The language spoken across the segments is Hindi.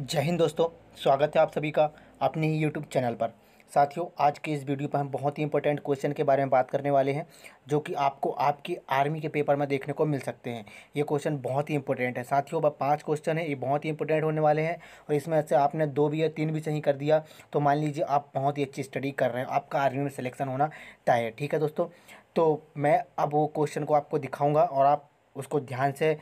जय हिंद दोस्तों स्वागत है आप सभी का अपने ही यूट्यूब चैनल पर साथियों आज के इस वीडियो पर हम बहुत ही इंपॉर्टेंट क्वेश्चन के बारे में बात करने वाले हैं जो कि आपको आपकी आर्मी के पेपर में देखने को मिल सकते हैं ये क्वेश्चन बहुत ही इंपॉर्टेंट है साथियों अब पांच क्वेश्चन है ये बहुत ही इंपॉर्टेंट होने वाले हैं और इसमें से आपने दो भी या तीन भी सही कर दिया तो मान लीजिए आप बहुत ही अच्छी स्टडी कर रहे हैं आपका आर्मी में सिलेक्शन होना तय है ठीक है दोस्तों तो मैं अब वो क्वेश्चन को आपको दिखाऊँगा और आप उसको ध्यान से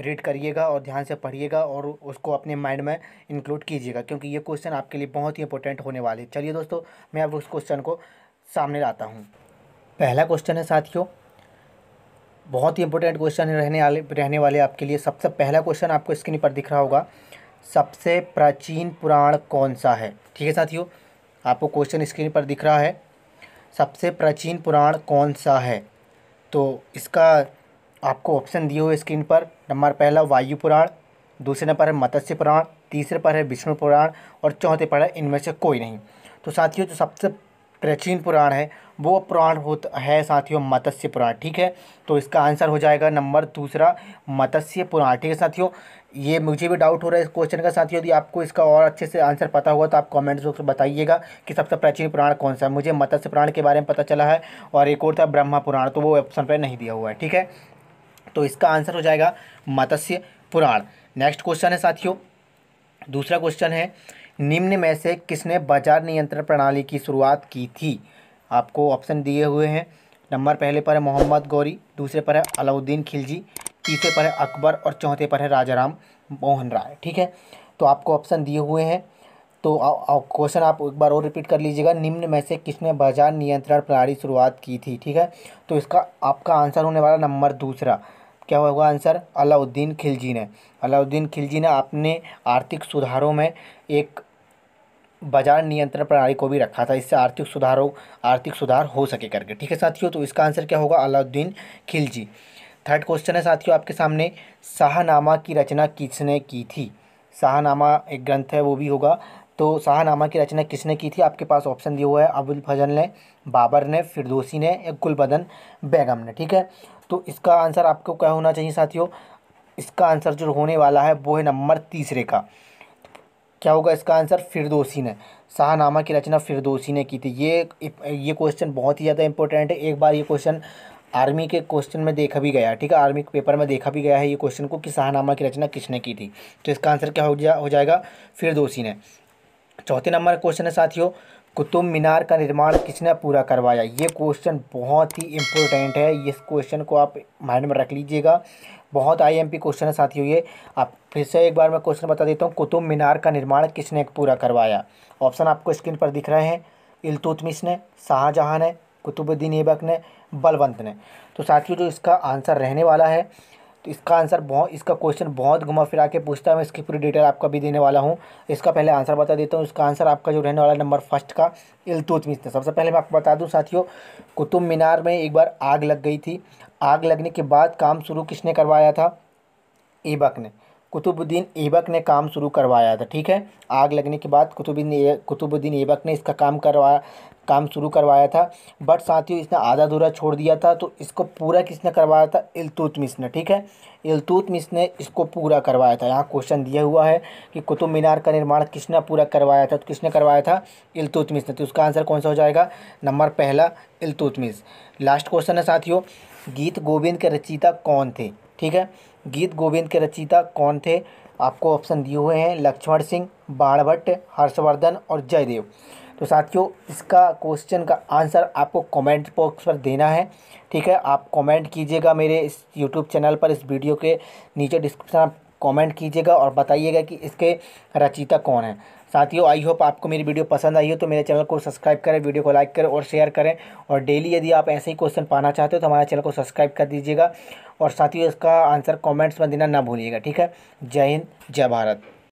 रीड करिएगा और ध्यान से पढ़िएगा और उसको अपने माइंड में इंक्लूड कीजिएगा क्योंकि ये क्वेश्चन आपके लिए बहुत ही इंपॉर्टेंट होने वाले हैं चलिए दोस्तों मैं अब उस क्वेश्चन को सामने लाता हूँ पहला क्वेश्चन है साथियों बहुत ही इंपॉर्टेंट क्वेश्चन रहने वाले रहने वाले आपके लिए सबसे पहला क्वेश्चन आपको स्क्रीन पर दिख रहा होगा सबसे प्राचीन पुराण कौन सा है ठीक है साथियों आपको क्वेश्चन स्क्रीन पर दिख रहा है सबसे प्राचीन पुराण कौन सा है तो इसका आपको ऑप्शन दिए हुए स्क्रीन पर नंबर पहला वायु पुराण दूसरे नंबर है मत्स्य पुराण तीसरे पर है विष्णु पुराण और चौथे पर है इनमें से कोई नहीं तो साथियों जो सबसे प्राचीन पुराण है वो पुराण होता है साथियों मत्स्य पुराण ठीक है तो इसका आंसर हो जाएगा नंबर दूसरा मत्स्य पुराण ठीक है साथियों ये मुझे भी डाउट हो रहा है इस क्वेश्चन का साथियों यदि आपको इसका और अच्छे से आंसर पता होगा तो आप कॉमेंट्स बॉक्स में बताइएगा कि सबसे प्राचीन पुराण कौन सा है मुझे मत्स्य पुराण के बारे में पता चला है और एक और था ब्रह्मा पुराण तो वो ऑप्शन पर नहीं दिया हुआ है ठीक है तो इसका आंसर हो जाएगा मत्स्य पुराण नेक्स्ट क्वेश्चन है साथियों दूसरा क्वेश्चन है निम्न में से किसने बाजार नियंत्रण प्रणाली की शुरुआत की थी आपको ऑप्शन दिए हुए हैं नंबर पहले पर है मोहम्मद गौरी दूसरे पर है अलाउद्दीन खिलजी तीसरे पर है अकबर और चौथे पर है राजा राम मोहन राय ठीक है तो आपको ऑप्शन दिए हुए हैं तो क्वेश्चन आप एक बार और रिपीट कर लीजिएगा निम्न में से किसने बाजार नियंत्रण प्रणाली शुरुआत की थी ठीक है तो इसका आपका आंसर होने वाला नंबर दूसरा क्या होगा आंसर अलाउद्दीन खिलजी ने अलाउद्दीन खिलजी ने अपने आर्थिक सुधारों में एक बाजार नियंत्रण प्रणाली को भी रखा था इससे आर्थिक सुधारों आर्थिक सुधार हो सके करके ठीक है साथियों तो इसका आंसर क्या होगा अलाउद्दीन खिलजी थर्ड क्वेश्चन है साथियों आपके सामने शाहनामा की रचना किसने की थी शाहनामा एक ग्रंथ है वो भी होगा तो शाहनामा की रचना किसने की थी आपके पास ऑप्शन दिया हुआ है अबुल फजल ने बाबर ने फिरदोसी ने या गुलबदन बेगम ने ठीक है तो इसका आंसर आपको क्या होना चाहिए साथियों इसका आंसर जो होने वाला है वो है नंबर तीसरे का क्या होगा इसका आंसर फिरदोसी ने शाहनामा की रचना फिरदोसी ने की थी ये ये क्वेश्चन बहुत ही ज़्यादा इंपॉर्टेंट है एक बार ये क्वेश्चन आर्मी के क्वेश्चन में देखा भी गया ठीक है आर्मी के पेपर में देखा भी गया है ये क्वेश्चन को कि शाहनामा की रचना किसने की थी तो इसका आंसर क्या हो जा हो जाएगा फिरदोसी ने चौथे नंबर का क्वेश्चन है साथियों कुतुब मीनार का निर्माण किसने पूरा करवाया ये क्वेश्चन बहुत ही इम्पोर्टेंट है इस क्वेश्चन को आप माइंड में रख लीजिएगा बहुत आईएमपी क्वेश्चन है साथियों ये आप फिर से एक बार मैं क्वेश्चन बता देता हूँ कुतुब मीनार का निर्माण किसने पूरा करवाया ऑप्शन आपको स्क्रीन पर दिख रहे हैं इलतुतमिश ने शाहजहाँ ने कुतुबुद्दीन ऐबक ने बलवंत ने तो साथियों जो इसका आंसर रहने वाला है तो इसका आंसर बहुत इसका क्वेश्चन बहुत घुमा फिरा के पूछता है मैं इसकी पूरी डिटेल आपका भी देने वाला हूँ इसका पहले आंसर बता देता हूँ इसका आंसर आपका जो रहने वाला नंबर फर्स्ट का इलतुतमिश था सबसे पहले मैं आपको बता दूँ साथियों कुतुब मीनार में एक बार आग लग गई थी आग लगने के बाद काम शुरू किसने करवाया था ईबक ने कुतुबुद्दीन ऐबक ने काम शुरू करवाया था ठीक है आग लगने के बाद कुतुबुद्दीन कुतुबुद्दीन ऐबक ने इसका काम करवाया काम शुरू करवाया था बट साथियों इसने आधा अधूरा छोड़ दिया था तो इसको पूरा किसने करवाया था इलतुतमिस ने ठीक है इलतुतमिस ने इसको पूरा करवाया था यहाँ क्वेश्चन दिया हुआ है कि कुतुब मीनार का निर्माण किसने पूरा करवाया था तो किसने करवाया था इलतुतमिस ने तो उसका आंसर कौन सा हो जाएगा नंबर पहला इलतुतमिस लास्ट क्वेश्चन है साथियों गीत गोविंद के रचिता कौन थे ठीक है गीत गोविंद के रचयिता कौन थे आपको ऑप्शन दिए हुए हैं लक्ष्मण सिंह बाणभट्ट हर्षवर्धन और जयदेव तो साथियों इसका क्वेश्चन का आंसर आपको कमेंट बॉक्स पर देना है ठीक है आप कमेंट कीजिएगा मेरे इस यूट्यूब चैनल पर इस वीडियो के नीचे डिस्क्रिप्शन कमेंट कीजिएगा और बताइएगा कि इसके रचिता कौन है साथियों आई होप आपको मेरी वीडियो पसंद आई हो तो मेरे चैनल को सब्सक्राइब करें वीडियो को लाइक करें और शेयर करें और डेली यदि आप ऐसे ही क्वेश्चन पाना चाहते हो तो हमारे चैनल को सब्सक्राइब कर दीजिएगा और साथियों इसका आंसर कमेंट्स में देना ना भूलिएगा ठीक है जय हिंद जय भारत